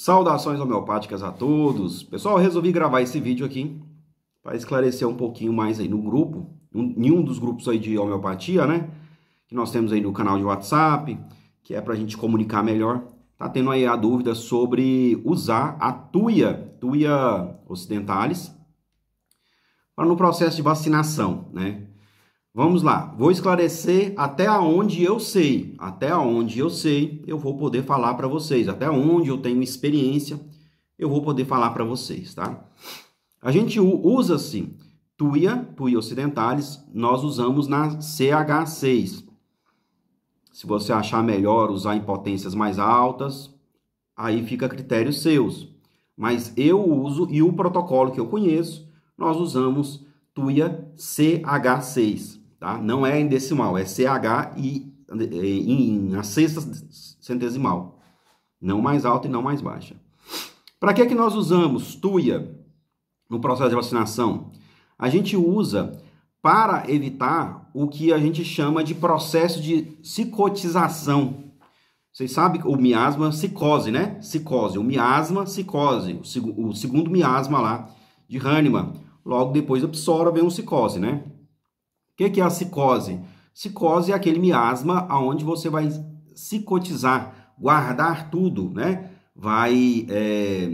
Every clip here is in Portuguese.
Saudações homeopáticas a todos. Pessoal, resolvi gravar esse vídeo aqui para esclarecer um pouquinho mais aí no grupo, em um dos grupos aí de homeopatia, né? Que nós temos aí no canal de WhatsApp, que é para a gente comunicar melhor. Tá tendo aí a dúvida sobre usar a tuia, tuia ocidentalis, para no processo de vacinação, né? Vamos lá, vou esclarecer até onde eu sei. Até onde eu sei, eu vou poder falar para vocês. Até onde eu tenho experiência, eu vou poder falar para vocês, tá? A gente usa-se assim, tuia, tuia ocidentalis, nós usamos na CH6. Se você achar melhor usar em potências mais altas, aí fica a critérios seus. Mas eu uso, e o protocolo que eu conheço, nós usamos tuia CH6 tá? Não é em decimal, é CH e, em, em a sexta centesimal. Não mais alta e não mais baixa. Para que, é que nós usamos TUIA no processo de vacinação? A gente usa para evitar o que a gente chama de processo de psicotização. Vocês sabem o miasma psicose, né? Psicose, o miasma psicose, o, segundo miasma lá de Hahnemann. Logo depois da psora vem o psicose, né? que, que é a psicose? Psicose é aquele miasma aonde você vai psicotizar, guardar tudo, né? Vai é,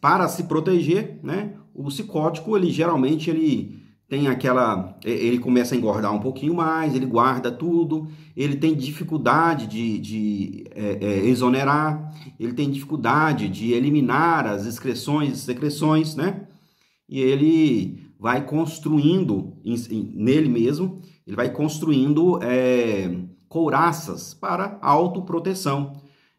para se proteger, né? O psicótico ele geralmente ele tem aquela, ele começa a engordar um pouquinho mais, ele guarda tudo, ele tem dificuldade de, de é, é, exonerar, ele tem dificuldade de eliminar as excreções, secreções, né? E ele vai construindo em, em, nele mesmo, ele vai construindo é, couraças para autoproteção.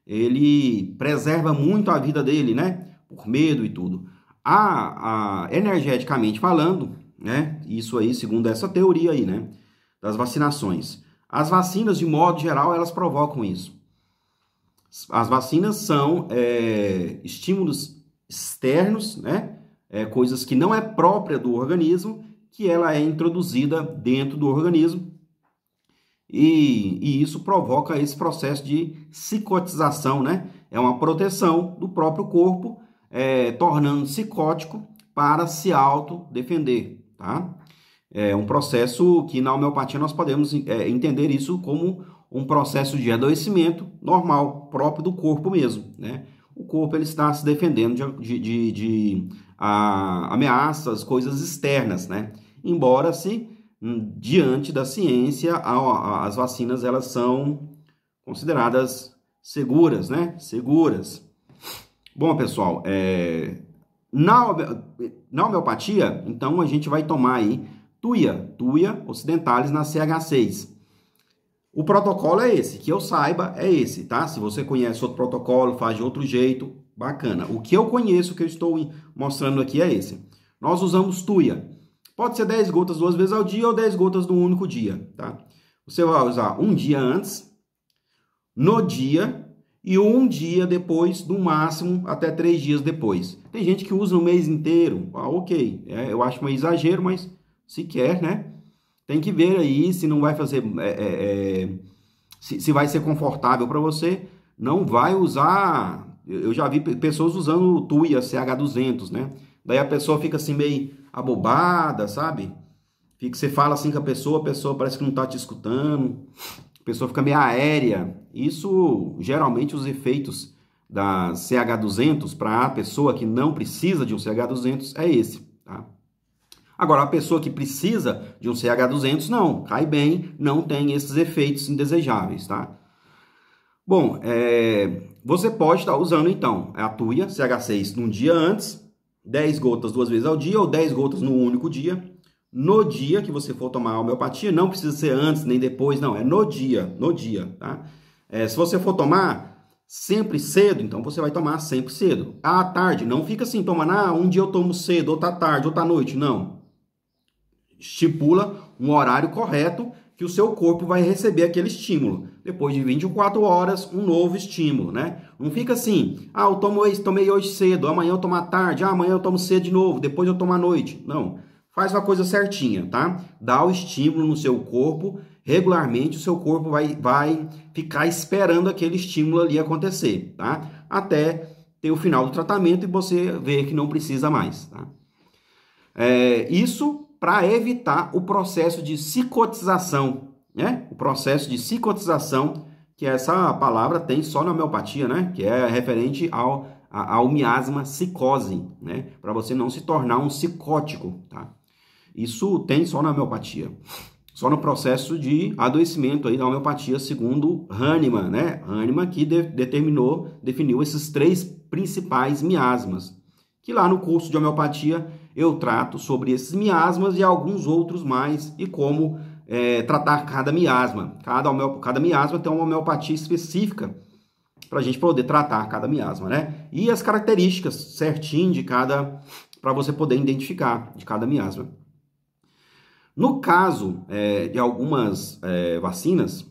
Ele preserva muito a vida dele, né? Por medo e tudo. A, a, energeticamente falando, né? Isso aí, segundo essa teoria aí, né? Das vacinações. As vacinas, de modo geral, elas provocam isso. As vacinas são é, estímulos externos, né? é, coisas que não é própria do organismo, que ela é introduzida dentro do organismo. E, e isso provoca esse processo de psicotização, né? É uma proteção do próprio corpo, é, tornando psicótico para se autodefender, tá? É um processo que na homeopatia nós podemos é, entender isso como um processo de adoecimento normal, próprio do corpo mesmo, né? o corpo ele está se defendendo de, de, de, de a, ameaças, coisas externas, né? Embora se hum, diante da ciência a, a, as vacinas elas são consideradas seguras, né? Seguras. Bom, pessoal, é, na, na homeopatia, então a gente vai tomar aí tuia, tuia ocidentalis na CH6. O protocolo é esse, que eu saiba é esse, tá? Se você conhece outro protocolo, faz de outro jeito, bacana. O que eu conheço, que eu estou mostrando aqui é esse. Nós usamos tuia. Pode ser 10 gotas duas vezes ao dia ou 10 gotas num único dia, tá? Você vai usar um dia antes, no dia e um dia depois, no máximo até três dias depois. Tem gente que usa o mês inteiro. Ah, ok, é, eu acho um exagero, mas se quer, né? Tem que ver aí se não vai fazer. É, é, é se, se vai ser confortável para você. Não vai usar. Eu já vi pessoas usando o Tuya CH200, né? Daí a pessoa fica assim meio abobada, sabe? Fica, você fala assim com a pessoa, a pessoa parece que não está te escutando, a pessoa fica meio aérea. Isso, geralmente, os efeitos da CH200 para a pessoa que não precisa de um CH200 é esse, tá? Agora, a pessoa que precisa de um CH200, não, cai bem, não tem esses efeitos indesejáveis, tá? Bom, é, você pode estar tá usando então é a tuia CH6 num dia antes, 10 gotas duas vezes ao dia ou 10 gotas num único dia. No dia que você for tomar a homeopatia, não precisa ser antes nem depois, não, é no dia, no dia, tá? É, se você for tomar sempre cedo, então você vai tomar sempre cedo. À tarde, não fica assim, tomando, ah, um dia eu tomo cedo, outra tarde, outra noite, não estipula um horário correto que o seu corpo vai receber aquele estímulo. Depois de 24 horas, um novo estímulo, né? Não fica assim, ah, eu tomo hoje, tomei hoje cedo, amanhã eu tomo à tarde, ah, amanhã eu tomo cedo de novo, depois eu tomo à noite. Não. Faz uma coisa certinha, tá? Dá o estímulo no seu corpo, regularmente o seu corpo vai, vai ficar esperando aquele estímulo ali acontecer, tá? Até ter o final do tratamento e você ver que não precisa mais, tá? É, isso para evitar o processo de psicotização, né? O processo de psicotização, que essa palavra tem só na homeopatia, né? Que é referente ao, ao miasma psicose, né? Para você não se tornar um psicótico, tá? Isso tem só na homeopatia. Só no processo de adoecimento aí da homeopatia, segundo Hahnemann, né? Hahnemann que de determinou, definiu esses três principais miasmas, que lá no curso de homeopatia eu trato sobre esses miasmas e alguns outros mais e como é, tratar cada miasma. Cada, cada miasma tem uma homeopatia específica para a gente poder tratar cada miasma, né? E as características certinho de cada, para você poder identificar de cada miasma. No caso é, de algumas é, vacinas,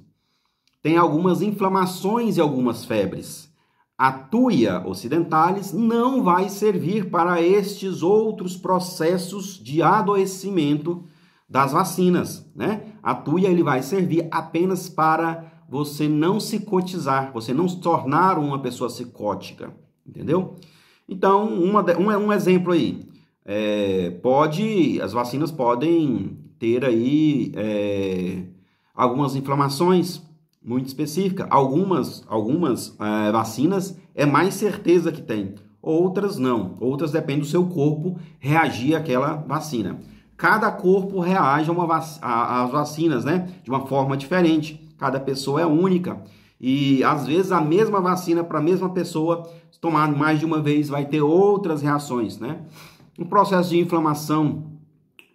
tem algumas inflamações e algumas febres a tuia ocidentalis não vai servir para estes outros processos de adoecimento das vacinas, né? A tuia ele vai servir apenas para você não psicotizar, você não se tornar uma pessoa psicótica, entendeu? Então, uma, um, um exemplo aí, é, pode, as vacinas podem ter aí é, algumas inflamações, muito específica. Algumas, algumas é, vacinas é mais certeza que tem, outras não. Outras depende do seu corpo reagir àquela vacina. Cada corpo reage às vac vacinas, né? De uma forma diferente. Cada pessoa é única. E às vezes a mesma vacina para a mesma pessoa, tomada mais de uma vez, vai ter outras reações, né? No processo de inflamação,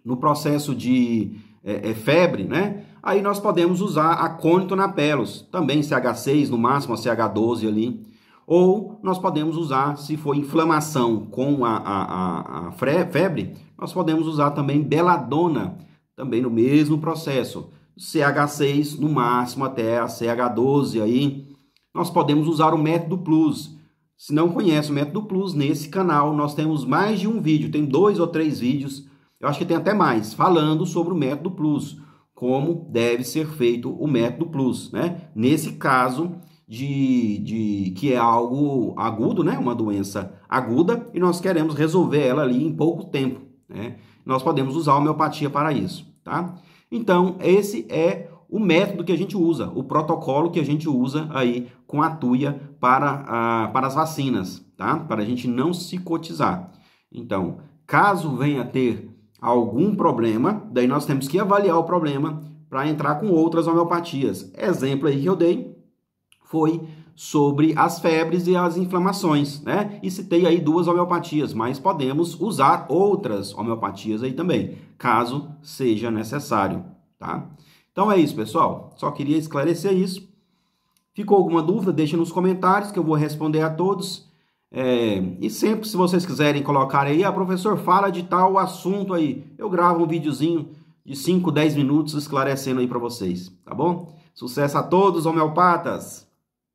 no processo de é, é febre, né? Aí nós podemos usar acônito na pelos, também CH6 no máximo, a CH12 ali. Ou nós podemos usar, se for inflamação com a, a, a, a febre, nós podemos usar também beladona, também no mesmo processo. CH6 no máximo até a CH12 aí. Nós podemos usar o método plus. Se não conhece o método plus, nesse canal nós temos mais de um vídeo, tem dois ou três vídeos eu acho que tem até mais, falando sobre o método Plus, como deve ser feito o método Plus, né? Nesse caso de, de que é algo agudo, né? Uma doença aguda e nós queremos resolver ela ali em pouco tempo, né? Nós podemos usar a homeopatia para isso, tá? Então, esse é o método que a gente usa, o protocolo que a gente usa aí com a tuia para, a, para as vacinas, tá? Para a gente não se cotizar. Então, caso venha a ter algum problema, daí nós temos que avaliar o problema para entrar com outras homeopatias. Exemplo aí que eu dei foi sobre as febres e as inflamações, né? E citei aí duas homeopatias, mas podemos usar outras homeopatias aí também, caso seja necessário, tá? Então é isso, pessoal. Só queria esclarecer isso. Ficou alguma dúvida? Deixa nos comentários que eu vou responder a todos. É, e sempre, se vocês quiserem colocar aí, a ah, professor, fala de tal assunto aí. Eu gravo um videozinho de 5, 10 minutos esclarecendo aí para vocês, tá bom? Sucesso a todos, homeopatas!